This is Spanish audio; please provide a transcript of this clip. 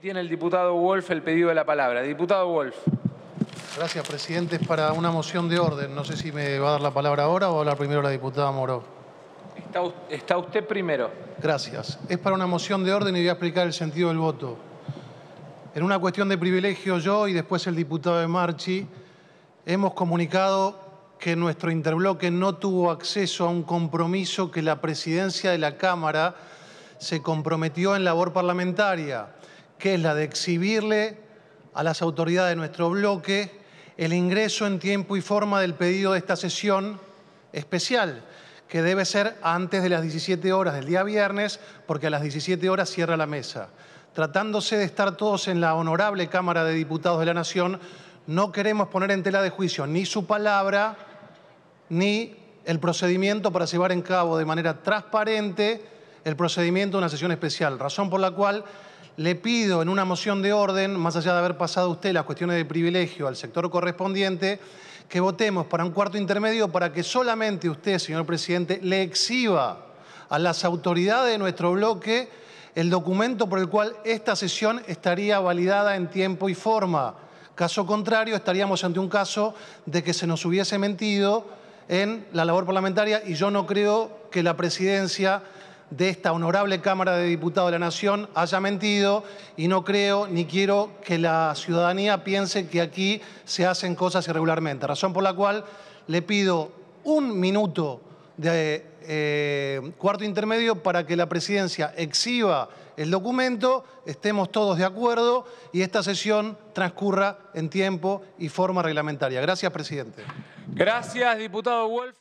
Tiene el diputado Wolf el pedido de la palabra. Diputado Wolf. Gracias, presidente. Es para una moción de orden. No sé si me va a dar la palabra ahora o va a hablar primero la diputada Moró. Está, usted primero. Gracias. Es para una moción de orden y voy a explicar el sentido del voto. En una cuestión de privilegio yo y después el diputado de Marchi hemos comunicado que nuestro interbloque no tuvo acceso a un compromiso que la presidencia de la Cámara se comprometió en labor parlamentaria que es la de exhibirle a las autoridades de nuestro bloque el ingreso en tiempo y forma del pedido de esta sesión especial, que debe ser antes de las 17 horas del día viernes, porque a las 17 horas cierra la mesa. Tratándose de estar todos en la honorable Cámara de Diputados de la Nación, no queremos poner en tela de juicio ni su palabra ni el procedimiento para llevar en cabo de manera transparente el procedimiento de una sesión especial, razón por la cual le pido en una moción de orden, más allá de haber pasado usted las cuestiones de privilegio al sector correspondiente, que votemos para un cuarto intermedio para que solamente usted, señor presidente, le exhiba a las autoridades de nuestro bloque el documento por el cual esta sesión estaría validada en tiempo y forma. Caso contrario, estaríamos ante un caso de que se nos hubiese mentido en la labor parlamentaria y yo no creo que la presidencia de esta honorable Cámara de Diputados de la Nación haya mentido y no creo ni quiero que la ciudadanía piense que aquí se hacen cosas irregularmente. Razón por la cual le pido un minuto de eh, cuarto intermedio para que la presidencia exhiba el documento, estemos todos de acuerdo y esta sesión transcurra en tiempo y forma reglamentaria. Gracias, presidente. Gracias, diputado Wolf.